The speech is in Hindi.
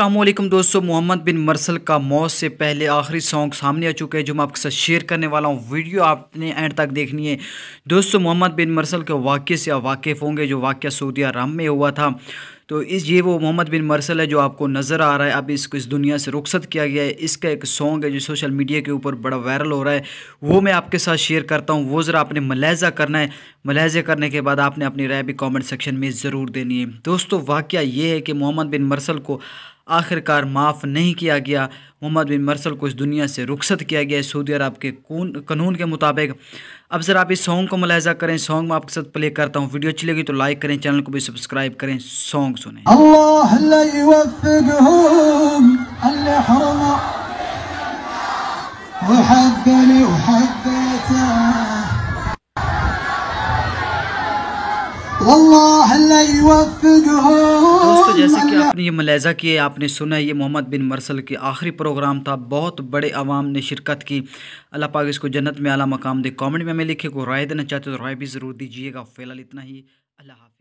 असलम दोस्तों मोहम्मद बिन मरसल का मौत से पहले आखिरी सॉन्ग सामने आ चुका है जो मैं आपके साथ शेयर करने वाला हूँ वीडियो आपने एंड तक देखनी है दोस्तों मोहम्मद बिन मरसल के वाक्य से आप वाकिफ़ होंगे जो वाक्य सऊदी अरब में हुआ था तो इस ये वो मोहम्मद बिन मरसल है जो आपको नज़र आ रहा है अब इसको इस दुनिया से रुखसत किया गया है इसका एक सॉन्ग है जो सोशल मीडिया के ऊपर बड़ा वायरल हो रहा है वो मैं आपके साथ शेयर करता हूँ वो ज़रा आपने मलहजा करना है मलहजे करने के बाद आपने अपनी राय भी कॉमेंट सेक्शन में ज़रूर देनी है दोस्तों वाक़ ये है कि मोहम्मद बिन मरसल को आखिरकार माफ़ नहीं किया गया मोहम्मद बिन मरसल को इस दुनिया से रुखसत किया गया सऊदी अरब के कानून के मुताबिक अब सर आप इस सॉन्ग को मुलाजा करें सॉन्ग में आपके साथ प्ले करता हूँ वीडियो अच्छी लगी तो लाइक करें चैनल को भी सब्सक्राइब करें सॉन्ग सुने والله لا يوفقهم आपने ये मुलायजा किए आपने सुना ये मोहम्मद बिन मरसल के आखिरी प्रोग्राम था बहुत बड़े आवाम ने शिरकत की अल्लाह पाक इसको जन्नत में आला मकाम दे कमेंट में हमें लिखे को राय देना चाहते हो तो राय भी ज़रूर दीजिएगा फ़िलहाल इतना ही अल्लाह